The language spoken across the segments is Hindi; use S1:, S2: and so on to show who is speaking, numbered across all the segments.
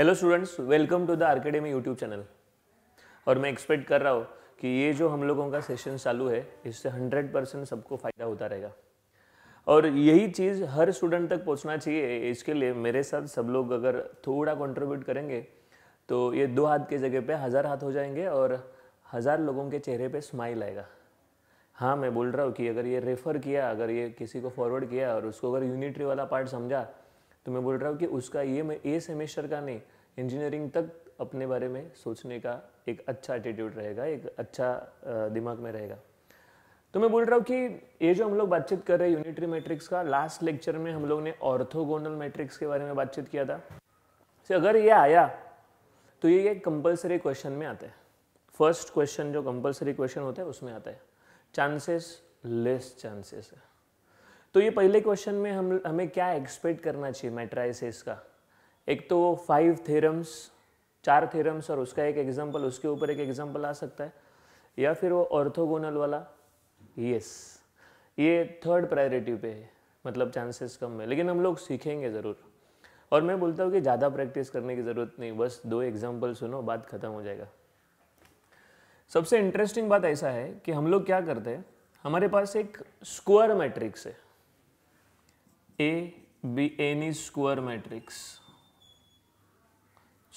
S1: Hello students welcome to the Arcademy YouTube channel और मैं एक्सपेक्ट कर रहा हूँ कि ये जो हम लोगों का सेशन चालू है इससे 100 परसेंट सबको फ़ायदा होता रहेगा और यही चीज़ हर स्टूडेंट तक पहुँचना चाहिए इसके लिए मेरे साथ सब लोग अगर थोड़ा कंट्रीब्यूट करेंगे तो ये दो हाथ के जगह पे हज़ार हाथ हो जाएंगे और हज़ार लोगों के चेहरे पर स्माइल आएगा हाँ मैं बोल रहा हूँ कि अगर ये रेफ़र किया अगर ये किसी को फॉरवर्ड किया और उसको अगर यूनिटरी वाला पार्ट समझा तो मैं बोल रहा हूँ कि उसका ये मैं ए सेमेस्टर का नहीं इंजीनियरिंग तक अपने बारे में सोचने का एक अच्छा एटीट्यूड रहेगा एक अच्छा दिमाग में रहेगा तो मैं बोल रहा हूँ कि ये जो हम लोग बातचीत कर रहे हैं यूनिटरी मैट्रिक्स का लास्ट लेक्चर में हम लोग ने ऑर्थोगोनल मैट्रिक्स के बारे में बातचीत किया था से अगर ये आया तो ये एक कंपल्सरी क्वेश्चन में आता है फर्स्ट क्वेश्चन जो कंपल्सरी क्वेश्चन होता है उसमें आता है चांसेस लेस चांसेस है तो ये पहले क्वेश्चन में हम हमें क्या एक्सपेक्ट करना चाहिए मेट्राइसिस का एक तो फाइव थेरम्स चार थेरम्स और उसका एक एग्जाम्पल उसके ऊपर एक एग्जाम्पल आ सकता है या फिर वो ऑर्थोगोनल वाला यस ये थर्ड प्रायोरिटी पे है मतलब चांसेस कम है लेकिन हम लोग सीखेंगे ज़रूर और मैं बोलता हूँ कि ज़्यादा प्रैक्टिस करने की ज़रूरत नहीं बस दो एग्जाम्पल सुनो बात ख़त्म हो जाएगा सबसे इंटरेस्टिंग बात ऐसा है कि हम लोग क्या करते हैं हमारे पास एक स्क्वायर मैट्रिक्स है A B any square matrix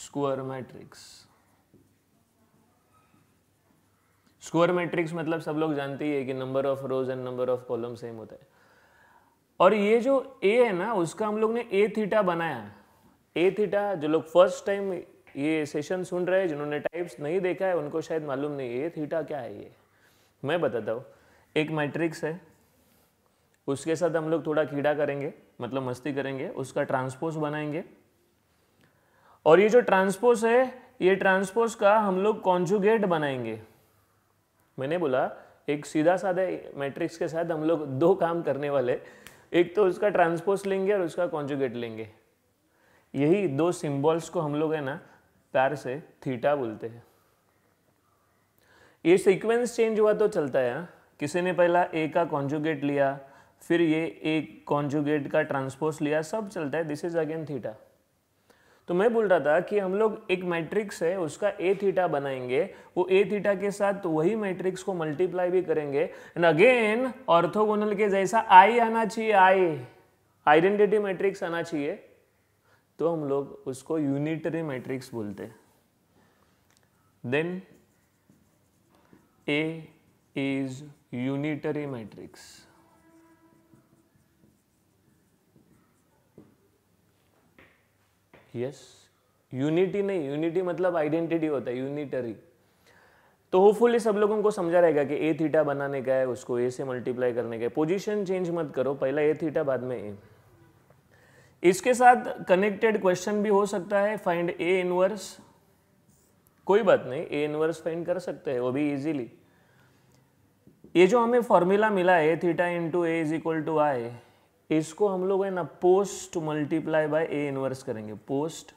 S1: square matrix square matrix मतलब सब लोग जानते ही है कि number of rows and number of column same होता है और ये जो ए है ना उसका हम लोग ने ए थीटा बनाया ए थीटा जो लोग फर्स्ट टाइम ये सेशन सुन रहे हैं जिन्होंने टाइप्स नहीं देखा है उनको शायद मालूम नहीं ए थीटा क्या है ये मैं बताता हूँ एक मैट्रिक्स है उसके साथ हम लोग थोड़ा कीड़ा करेंगे मतलब मस्ती करेंगे उसका ट्रांसपोज बनाएंगे और ये जो ट्रांसपोज है ये ट्रांसपोज का हम लोग कॉन्जुगेट बनाएंगे मैंने बोला एक सीधा साधा मैट्रिक्स के साथ हम लोग दो काम करने वाले एक तो उसका ट्रांसपोज लेंगे और उसका कॉन्जुगेट लेंगे यही दो सिंबल्स को हम लोग है ना पैर से थीटा बोलते हैं ये सीक्वेंस चेंज हुआ तो चलता है हाँ। किसी ने पहला ए का कॉन्जुगेट लिया फिर ये एक कॉन्जुगेट का ट्रांसपोज लिया सब चलता है दिस इज अगेन थीटा तो मैं बोल रहा था कि हम लोग एक मैट्रिक्स है उसका ए थीटा बनाएंगे वो ए थीटा के साथ वही मैट्रिक्स को मल्टीप्लाई भी करेंगे एंड अगेन ऑर्थोगोनल के जैसा आई आना चाहिए आई आइडेंटिटी मैट्रिक्स आना चाहिए तो हम लोग उसको यूनिटरी मैट्रिक्स बोलते then A is unitary matrix yes unity नहीं यूनिटी मतलब आइडेंटिटी होता है यूनिटरी तो होपफुली सब लोगों को समझा रहेगा कि ए थीटा बनाने का है उसको ए से मल्टीप्लाई करने का है पोजीशन चेंज मत करो पहला ए थीटा बाद में ए इसके साथ कनेक्टेड क्वेश्चन भी हो सकता है फाइंड ए इनवर्स कोई बात नहीं ए इनवर्स फाइंड कर सकते हैं वो भी इजीली ये जो हमें फॉर्मूला मिला है theta into A is equal to I इसको हम लोग है ना post multiply by A inverse करेंगे post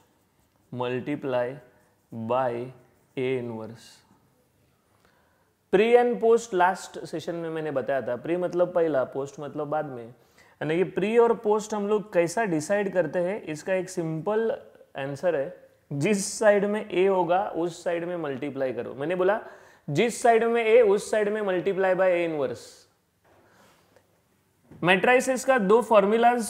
S1: multiply by A inverse pre and post last session में मैंने बताया था प्री मतलब पहला पोस्ट मतलब बाद में यानी कि प्री और पोस्ट हम लोग कैसा डिसाइड करते हैं इसका एक सिंपल आंसर है जिस साइड में ए होगा उस साइड में मल्टीप्लाई करो मैंने बोला जिस साइड में ए उस साइड में multiply by A inverse matrices का दो फॉर्मूलाज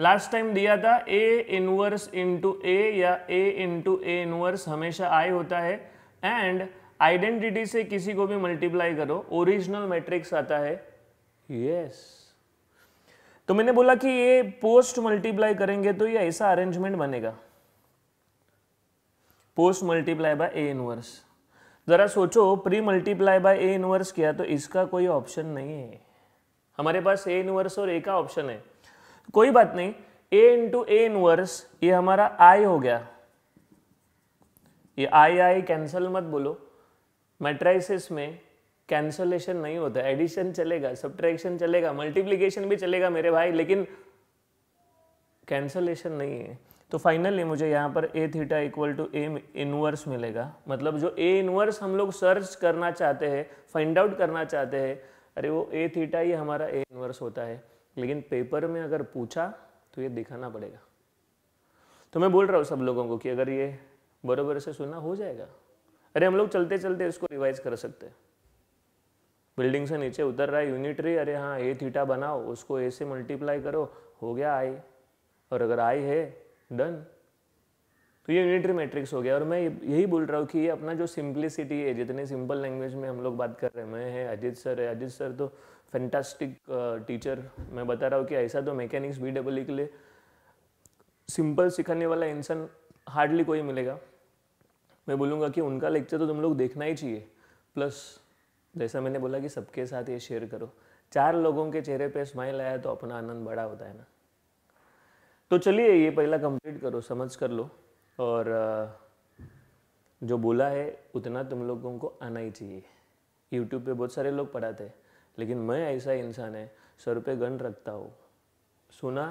S1: लास्ट टाइम दिया था ए इनवर्स इंटू ए या ए इंटू ए इनवर्स हमेशा आई होता है एंड आइडेंटिटी से किसी को भी मल्टीप्लाई करो ओरिजिनल मैट्रिक्स आता है यस yes. तो मैंने बोला कि ये पोस्ट मल्टीप्लाई करेंगे तो ये ऐसा अरेंजमेंट बनेगा post multiply by A inverse जरा सोचो pre multiply by A inverse किया तो इसका कोई ऑप्शन नहीं है हमारे पास ए इनवर्स और ए का ऑप्शन है कोई बात नहीं ए इंटू ए इनवर्स ये हमारा आई हो गया ये आई आई कैंसल मत बोलो मेट्राइसिस में कैंसलेशन नहीं होता एडिशन चलेगा सब्ट्रैक्शन चलेगा मल्टीप्लीकेशन भी चलेगा मेरे भाई लेकिन कैंसलेशन नहीं है तो फाइनली मुझे यहाँ पर A theta equal to A inverse मिलेगा मतलब जो ए इनवर्स हम लोग सर्च करना चाहते हैं फाइंड आउट करना चाहते हैं अरे वो ए थीटा ही हमारा ए इनवर्स होता है लेकिन पेपर में अगर पूछा तो ये दिखाना पड़ेगा तो मैं बोल रहा हूँ सब लोगों को कि अगर ये बरोबर से सुना हो जाएगा अरे हम लोग चलते चलते इसको रिवाइज कर सकते हैं बिल्डिंग से नीचे उतर रहा है यूनिटरी अरे हाँ ए थीटा बनाओ उसको ए से मल्टीप्लाई करो हो गया आई और अगर आई है डन तो ये यूनिटरी मैट्रिक्स हो गया और मैं यही बोल रहा हूँ कि ये अपना जो सिंपलिसिटी है जितने सिंपल लैंग्वेज में हम लोग बात कर रहे हैं मैं है अजित सर है अजित सर तो फैंटास्टिक टीचर मैं बता रहा हूँ कि ऐसा तो मैकेनिक्स बी डबल ई के लिए सिंपल सिखाने वाला इंसान हार्डली कोई मिलेगा मैं बोलूँगा कि उनका लेक्चर तो तुम लोग देखना ही चाहिए प्लस जैसा मैंने बोला कि सबके साथ ये शेयर करो चार लोगों के चेहरे पे स्माइल आया तो अपना आनंद बड़ा होता है ना तो चलिए ये पहला कंप्लीट करो समझ कर लो और जो बोला है उतना तुम लोगों को आना ही चाहिए यूट्यूब पे बहुत सारे लोग पढ़ाते हैं लेकिन मैं ऐसा इंसान है सर पे गन रखता हूँ सुना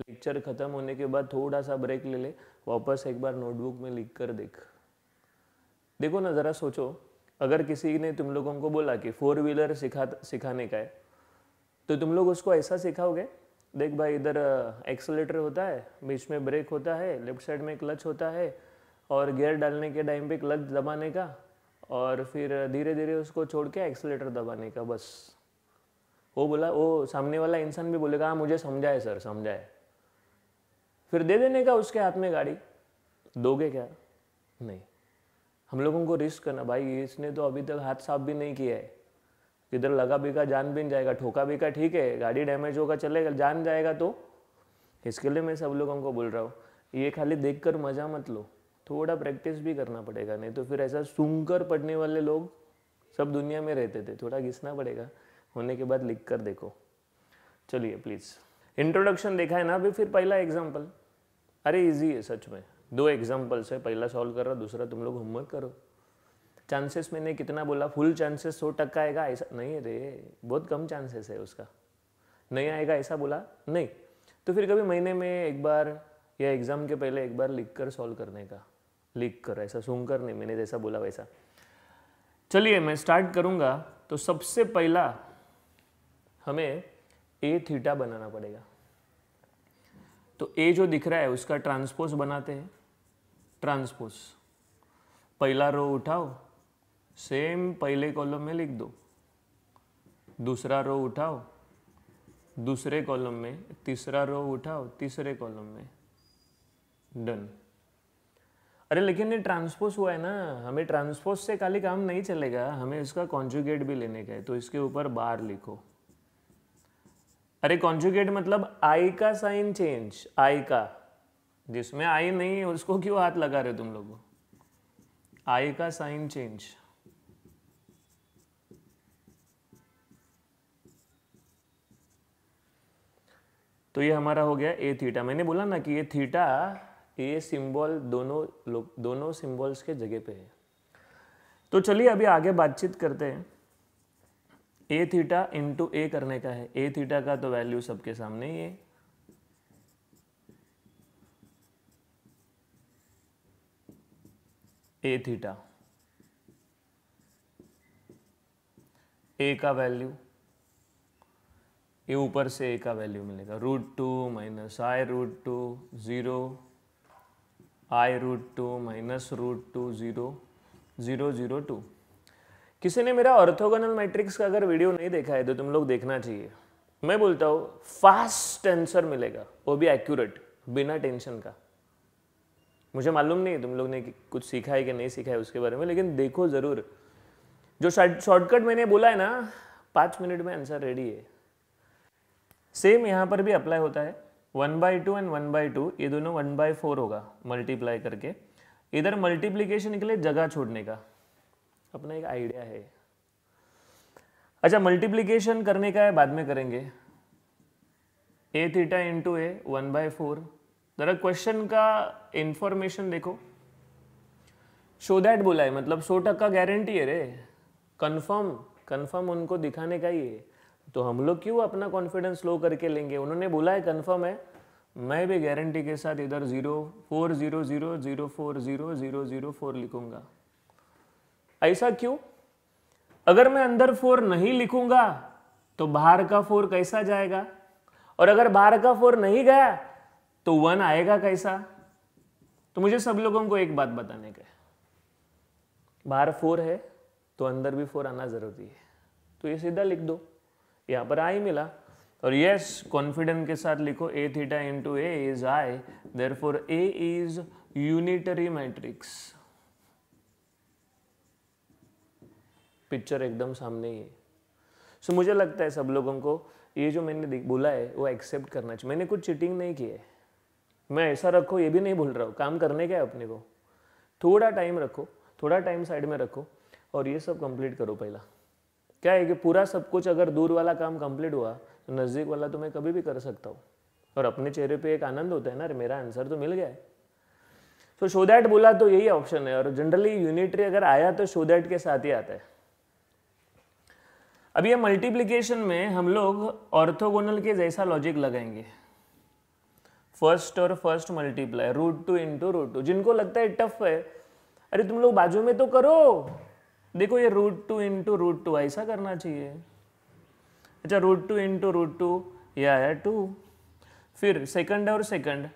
S1: लेक्चर ख़त्म होने के बाद थोड़ा सा ब्रेक ले ले वापस एक बार नोटबुक में लिख कर देख देखो ना ज़रा सोचो अगर किसी ने तुम लोगों को बोला कि फोर व्हीलर सिखा सिखाने का है तो तुम लोग उसको ऐसा सिखाओगे देख भाई इधर एक्सलेटर होता है बीच में ब्रेक होता है लेफ्ट साइड में क्लच होता है और गियर डालने के टाइम पे क्लच दबाने का और फिर धीरे धीरे उसको छोड़ के एक्सलेटर दबाने का बस वो बोला वो सामने वाला इंसान भी बोलेगा हाँ मुझे समझाए सर समझाए फिर दे देने का उसके हाथ में गाड़ी दोगे क्या नहीं हम लोगों को रिस्क करना भाई इसने तो अभी तक हाथ साफ भी नहीं किया है किधर लगा का जान भी जाएगा ठोका भी का ठीक है गाड़ी डैमेज होगा चलेगा जान जाएगा तो इसके लिए मैं सब लोगों को बोल रहा हूँ ये खाली देख कर मज़ा मत लो थोड़ा प्रैक्टिस भी करना पड़ेगा नहीं तो फिर ऐसा सुनकर पढ़ने वाले लोग सब दुनिया में रहते थे थोड़ा घिसना पड़ेगा होने के बाद लिख कर देखो चलिए प्लीज़ इंट्रोडक्शन देखा है ना अभी फिर पहला एग्जाम्पल अरे इजी है सच में दो एग्जाम्पल्स है पहला सॉल्व कर रहा दूसरा तुम लोग होमवर्क करो चांसेस मैंने कितना बोला फुल चांसेस सौ टक्का आएगा ऐसा नहीं रे बहुत कम चांसेस है उसका नहीं आएगा ऐसा बोला नहीं तो फिर कभी महीने में एक बार या एग्ज़ाम के पहले एक बार लिख कर सॉल्व करने का लिख कर ऐसा सुन कर नहीं मैंने जैसा बोला वैसा चलिए मैं स्टार्ट करूंगा तो सबसे पहला हमें ए थीटा बनाना पड़ेगा तो ए जो दिख रहा है उसका ट्रांसपोज बनाते हैं ट्रांसपोज पहला रो उठाओ सेम पहले कॉलम में लिख दो दूसरा रो उठाओ दूसरे कॉलम में तीसरा रो उठाओ तीसरे कॉलम में डन अरे लेकिन ये ट्रांसपोज हुआ है ना हमें ट्रांसपोज से खाली काम नहीं चलेगा हमें इसका कॉन्जुगेट भी लेने का है तो इसके ऊपर बार लिखो अरे कॉन्जुगेट मतलब आई का साइन चेंज आई का जिसमें आई नहीं है उसको क्यों हाथ लगा रहे तुम लोगों आई का साइन चेंज तो ये हमारा हो गया ए थीटा मैंने बोला ना कि ये थीटा ए सिंबल दोनों दोनों सिंबल्स के जगह पे है तो चलिए अभी आगे बातचीत करते हैं ए थीटा इंटू ए करने का है ए थीटा का तो वैल्यू सबके सामने ही है ए थीटा ए का वैल्यू ये ऊपर से ए का वैल्यू मिलेगा root two minus I root two zero I root two minus root two zero zero zero two किसी ने मेरा ऑर्थोगोनल मैट्रिक्स का अगर वीडियो नहीं देखा है तो तुम लोग देखना चाहिए मैं बोलता हूँ फास्ट आंसर मिलेगा वो भी एक्यूरेट बिना टेंशन का मुझे मालूम नहीं तुम लोग ने कुछ सीखा है कि नहीं सीखा है उसके बारे में लेकिन देखो ज़रूर जो शॉर्टकट मैंने बोला है ना पाँच मिनट में आंसर रेडी है सेम यहाँ पर भी अप्लाई होता है one by two and one by two ये दोनों वन बाई फोर होगा मल्टीप्लाई करके इधर मल्टीप्लीकेशन के लिए जगह छोड़ने का अपना एक आइडिया है अच्छा मल्टीप्लीकेशन करने का है बाद में करेंगे A theta into A one by four जरा क्वेश्चन का इंफॉर्मेशन देखो शो दैट बोला है मतलब सौ टक्का गारंटी है रे कंफर्म कंफर्म उनको दिखाने का ही है तो हम लोग क्यों अपना कॉन्फिडेंस लो करके लेंगे उन्होंने बोला है कन्फर्म है मैं भी गारंटी के साथ इधर zero four zero zero zero four zero zero zero four लिखूंगा ऐसा क्यों अगर मैं अंदर फोर नहीं लिखूंगा तो बाहर का फोर कैसा जाएगा और अगर बाहर का फोर नहीं गया तो वन आएगा कैसा तो मुझे सब लोगों को एक बात बताने का बाहर फोर है तो अंदर भी फोर आना ज़रूरी है तो ये सीधा लिख दो यहाँ पर आई मिला और यस कॉन्फिडेंट के साथ लिखो A theta into A is I therefore A is unitary matrix picture एकदम सामने ही है सो so, मुझे लगता है सब लोगों को ये जो मैंने बोला है वो एक्सेप्ट करना चाहिए मैंने कुछ चीटिंग नहीं की है मैं ऐसा रखो ये भी नहीं भूल रहा हूँ काम करने का है अपने को थोड़ा टाइम रखो थोड़ा टाइम साइड में रखो और ये सब कंप्लीट करो पहला क्या है कि पूरा सब कुछ अगर दूर वाला काम कंप्लीट हुआ तो नज़दीक वाला तो मैं कभी भी कर सकता हूँ और अपने चेहरे पे एक आनंद होता है ना मेरा आंसर तो मिल गया है शो तो दैट बोला तो यही ऑप्शन है और जनरली यूनिटरी अगर आया तो शो दैट के साथ ही आता है अब ये मल्टीप्लीकेशन में हम लोग ऑर्थोगोनल के जैसा लॉजिक लगाएंगे फर्स्ट और first multiply root two into root two जिनको लगता है टफ है अरे तुम लोग बाजू में तो करो देखो ये root two into root two ऐसा करना चाहिए अच्छा root two into root two ये आया टू फिर सेकंड और second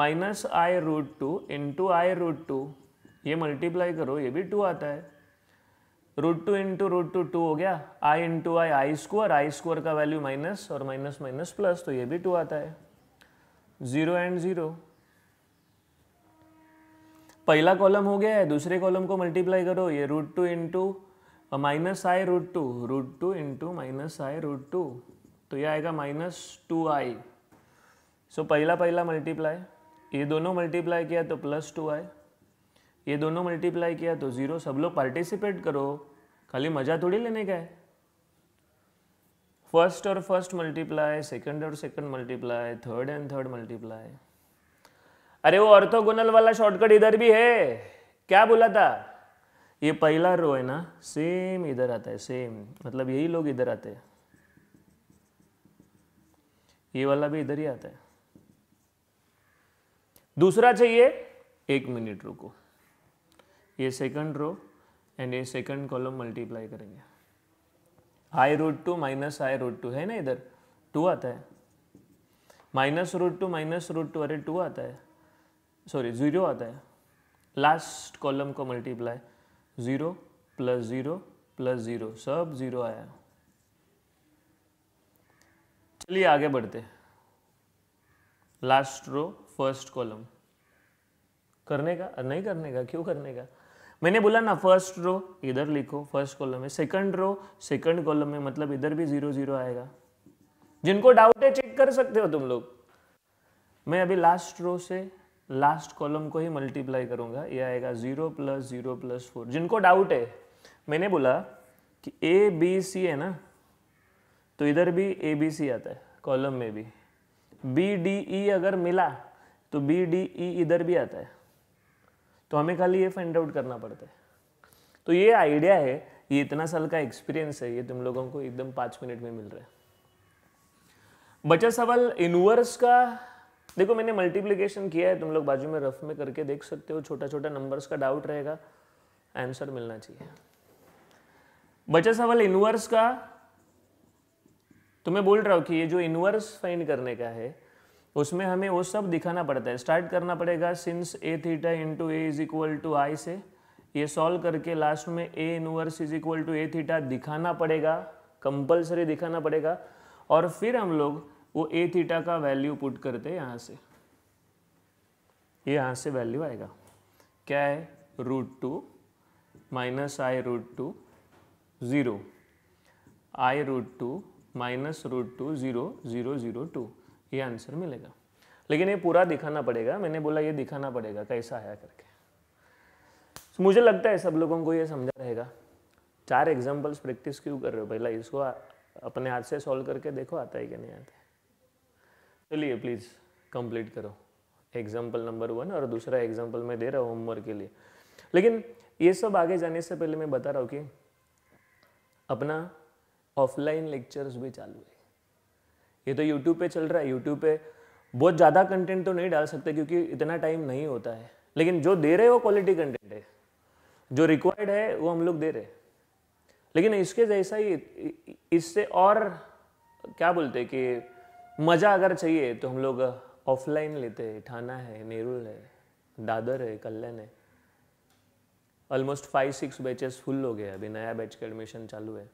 S1: minus I root two into I root two ये मल्टीप्लाई करो ये भी टू आता है root two into root two two हो गया I into I I square I square का वैल्यू माइनस और माइनस माइनस प्लस तो ये भी टू आता है ज़ीरो एंड ज़ीरो पहला कॉलम हो गया है दूसरे कॉलम को मल्टीप्लाई करो ये root two into minus I root two root two into minus I root two तो ये आएगा माइनस टू आई सो पहला पहला मल्टीप्लाई ये दोनों मल्टीप्लाई किया तो प्लस टू आई ये दोनों मल्टीप्लाई किया तो ज़ीरो सब लोग पार्टिसिपेट करो खाली मज़ा थोड़ी लेने का है फर्स्ट और फर्स्ट मल्टीप्लाई सेकंड और second multiply third and third multiply अरे वो ऑर्थोगोनल वाला शॉर्टकट इधर भी है क्या बोला था ये पहला रो है ना सेम इधर आता है सेम मतलब यही लोग इधर आते हैं ये वाला भी इधर ही आता है दूसरा चाहिए एक मिनट रो को ये सेकंड रो एंड ये सेकंड कॉलम मल्टीप्लाई करेंगे I root two minus I root two है ना इधर टू आता है minus root two minus root two अरे टू आता है सॉरी ज़ीरो आता है लास्ट कॉलम को multiply zero plus zero plus zero सब ज़ीरो आया चलिए आगे बढ़ते लास्ट रो फर्स्ट कॉलम करने का नहीं करने का क्यों करने का मैंने बोला ना फर्स्ट रो इधर लिखो फर्स्ट कॉलम में सेकंड रो सेकंड कॉलम में मतलब इधर भी ज़ीरो ज़ीरो आएगा जिनको डाउट है चेक कर सकते हो तुम लोग मैं अभी लास्ट रो से लास्ट कॉलम को ही मल्टीप्लाई करूंगा ये आएगा zero plus zero plus four जिनको डाउट है मैंने बोला कि ए बी सी है ना तो इधर भी ए बी सी आता है कॉलम में भी बी डी ई अगर मिला तो बी डी ई इधर भी आता है तो हमें खाली ये फाइंड आउट करना पड़ता है तो ये आइडिया है ये इतना साल का एक्सपीरियंस है ये तुम लोगों को एकदम पांच मिनट में मिल रहा है बचा सवाल इनवर्स का देखो मैंने मल्टीप्लीकेशन किया है तुम लोग बाजू में रफ में करके देख सकते हो छोटा छोटा नंबर्स का डाउट रहेगा आंसर मिलना चाहिए बचा सवाल इनवर्स का तो मैं बोल रहा हूँ कि ये जो इनवर्स फाइंड करने का है उसमें हमें वो सब दिखाना पड़ता है स्टार्ट करना पड़ेगा since A theta into A is equal to I से ये सॉल्व करके लास्ट में A inverse is equal to A theta दिखाना पड़ेगा कंपलसरी दिखाना पड़ेगा और फिर हम लोग वो ए थीटा का वैल्यू पुट करते हैं यहाँ से ये यहाँ से वैल्यू आएगा क्या है root two minus I root two zero I root two minus root two zero zero zero two ये आंसर मिलेगा लेकिन ये पूरा दिखाना पड़ेगा मैंने बोला ये दिखाना पड़ेगा कैसा आया करके so, तो मुझे लगता है सब लोगों को ये समझा रहेगा चार एग्जाम्पल्स प्रैक्टिस क्यों कर रहे हो पहला इसको अपने हाथ से सॉल्व करके देखो आता है कि नहीं आता है चलिए प्लीज़ कंप्लीट करो एग्जाम्पल नंबर वन और दूसरा एग्जाम्पल मैं दे रहा हूँ होमवर्क के लिए लेकिन ये सब आगे जाने से पहले मैं बता रहा हूँ कि अपना ऑफलाइन लेक्चर्स भी चालू है ये तो यूट्यूब पे चल रहा है यूट्यूब पे बहुत ज़्यादा कंटेंट तो नहीं डाल सकते क्योंकि इतना टाइम नहीं होता है लेकिन जो दे रहे हैं वो क्वालिटी कंटेंट है जो रिक्वायर्ड है वो हम लोग दे रहे लेकिन इसके जैसा ही इससे और क्या बोलते हैं कि मज़ा अगर चाहिए तो हम लोग ऑफलाइन लेते हैं ठाना है नेरुल है दादर है कल्याण है almost five six batches full हो गए अभी नया बैच का एडमिशन चालू है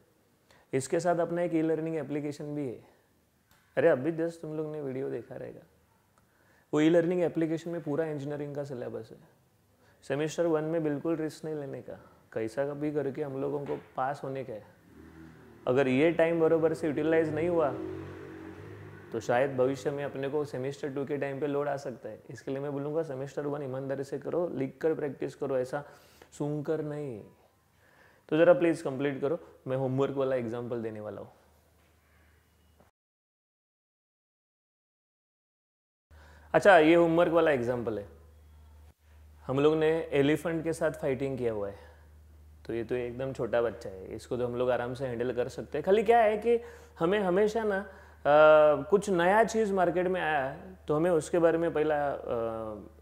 S1: इसके साथ अपना एक ई लर्निंग एप्लीकेशन भी है अरे अभी जस्ट तुम लोग ने वीडियो देखा रहेगा वो ई लर्निंग एप्लीकेशन में पूरा इंजीनियरिंग का सिलेबस है सेमेस्टर वन में बिल्कुल रिस्क नहीं लेने का कैसा भी करके हम लोगों को पास होने का है अगर ये टाइम बरोबर से यूटिलाइज नहीं हुआ तो शायद भविष्य में अपने को सेमेस्टर टू के टाइम पे लोड आ सकता है इसके लिए मैं बोलूँगा सेमेस्टर वन ईमानदारी से करो लिख कर प्रैक्टिस करो ऐसा सुन कर नहीं तो ज़रा प्लीज़ कंप्लीट करो मैं होमवर्क वाला एग्जाम्पल देने वाला हूँ अच्छा ये होमवर्क वाला एग्जाम्पल है हम लोग ने एलिफेंट के साथ फाइटिंग किया हुआ है तो ये तो एकदम छोटा बच्चा है इसको तो हम लोग आराम से हैंडल कर सकते हैं खाली क्या है कि हमें हमेशा ना कुछ नया चीज़ मार्केट में आया है तो हमें उसके बारे में पहला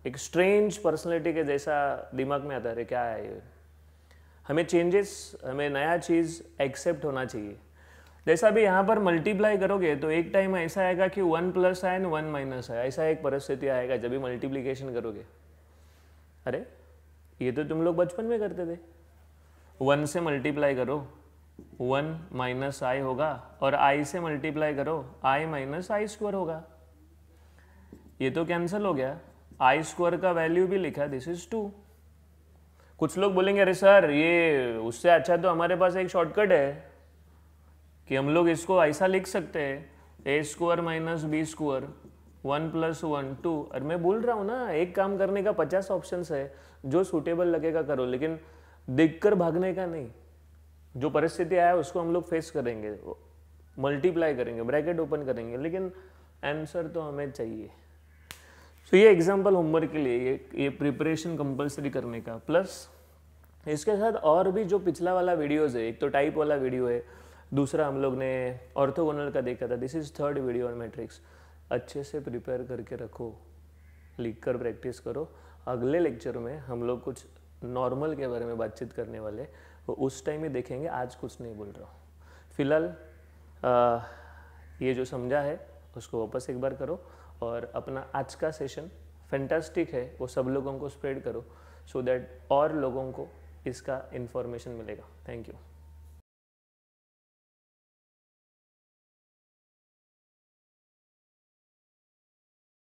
S1: एक स्ट्रेंज पर्सनैलिटी के जैसा दिमाग में आता है क्या है ये हमें चेंजेस हमें नया चीज़ एक्सेप्ट होना चाहिए जैसा भी यहाँ पर मल्टीप्लाई करोगे तो एक टाइम ऐसा आएगा कि वन प्लस है एंड वन माइनस है ऐसा एक परिस्थिति आएगा जब भी मल्टीप्लीकेशन करोगे अरे ये तो तुम लोग बचपन में करते थे वन से मल्टीप्लाई करो वन माइनस आई होगा और आई से मल्टीप्लाई करो आई माइनस आई स्क्वायर होगा ये तो कैंसिल हो गया आई स्क्वायर का वैल्यू भी लिखा दिस इज टू कुछ लोग बोलेंगे अरे सर ये उससे अच्छा तो हमारे पास एक शॉर्टकट है कि हम लोग इसको ऐसा लिख सकते हैं A square minus B square one plus one two अरे मैं बोल रहा हूँ ना एक काम करने का पचास ऑप्शन है जो सूटेबल लगेगा करो लेकिन दिख कर भागने का नहीं जो परिस्थिति आया उसको हम लोग फेस करेंगे मल्टीप्लाई करेंगे ब्रैकेट ओपन करेंगे लेकिन आंसर तो हमें चाहिए तो ये एग्जाम्पल होमवर्क के लिए ये ये प्रिपरेशन कंपलसरी करने का प्लस इसके साथ और भी जो पिछला वाला वीडियोज़ है एक तो टाइप वाला वीडियो है दूसरा हम लोग ने ऑर्थोगोनल का देखा था this is third video on matrix अच्छे से प्रिपेयर करके रखो लिख कर प्रैक्टिस करो अगले लेक्चर में हम लोग कुछ नॉर्मल के बारे में बातचीत करने वाले तो उस टाइम ही देखेंगे आज कुछ नहीं बोल रहा हूँ फिलहाल ये जो समझा है उसको वापस एक बार करो और अपना आज का सेशन फैंटास्टिक है वो सब लोगों को स्प्रेड करो सो so दैट और लोगों को इसका इन्फॉर्मेशन मिलेगा थैंक यू